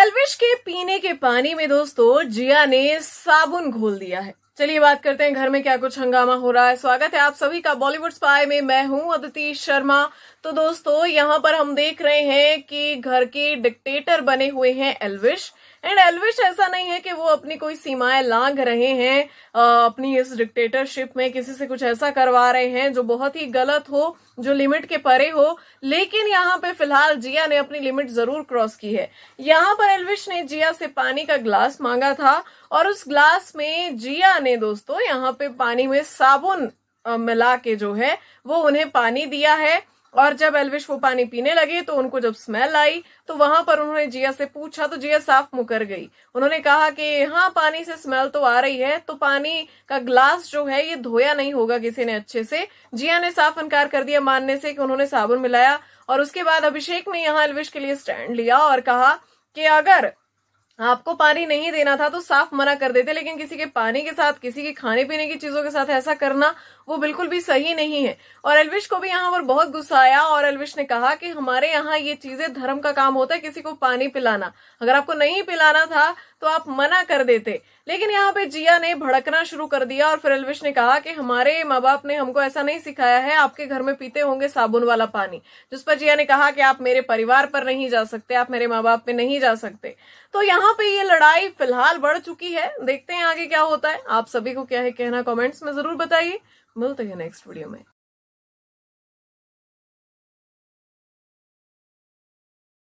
एलविश के पीने के पानी में दोस्तों जिया ने साबुन घोल दिया है चलिए बात करते हैं घर में क्या कुछ हंगामा हो रहा है स्वागत है आप सभी का बॉलीवुड स्पाय में मैं हूं अदिति शर्मा तो दोस्तों यहां पर हम देख रहे हैं कि घर के डिक्टेटर बने हुए हैं एलविश एंड एलविश ऐसा नहीं है कि वो अपनी कोई सीमाएं लांघ रहे हैं अपनी इस डिक्टेटरशिप में किसी से कुछ ऐसा करवा रहे हैं जो बहुत ही गलत हो जो लिमिट के परे हो लेकिन यहाँ पे फिलहाल जिया ने अपनी लिमिट जरूर क्रॉस की है यहाँ पर एलविश ने जिया से पानी का ग्लास मांगा था और उस ग्लास में जिया ने दोस्तों यहाँ पे पानी में साबुन मिला के जो है वो उन्हें पानी दिया है और जब एलविश वो पानी पीने लगे तो उनको जब स्मेल आई तो वहां पर उन्होंने जिया से पूछा तो जिया साफ मुकर गई उन्होंने कहा कि हाँ पानी से स्मेल तो आ रही है तो पानी का ग्लास जो है ये धोया नहीं होगा किसी ने अच्छे से जिया ने साफ इनकार कर दिया मानने से कि उन्होंने साबुन मिलाया और उसके बाद अभिषेक ने यहाँ एलविश के लिए स्टैंड लिया और कहा कि अगर आपको पानी नहीं देना था तो साफ मना कर देते लेकिन किसी के पानी के साथ किसी के खाने पीने की चीजों के साथ ऐसा करना वो बिल्कुल भी सही नहीं है और एलविश को भी यहाँ पर बहुत गुस्सा आया और एलविश ने कहा कि हमारे यहाँ ये चीजें धर्म का काम होता है किसी को पानी पिलाना अगर आपको नहीं पिलाना था तो आप मना कर देते लेकिन यहाँ पे जिया ने भड़कना शुरू कर दिया और फिर अलविश ने कहा कि हमारे माँ बाप ने हमको ऐसा नहीं सिखाया है आपके घर में पीते होंगे साबुन वाला पानी जिस पर जिया ने कहा कि आप मेरे परिवार पर नहीं जा सकते आप मेरे माँ बाप पे नहीं जा सकते तो यहाँ पे ये लड़ाई फिलहाल बढ़ चुकी है देखते हैं आगे क्या होता है आप सभी को क्या है कहना कॉमेंट्स में जरूर बताइए मिलते हैं नेक्स्ट वीडियो में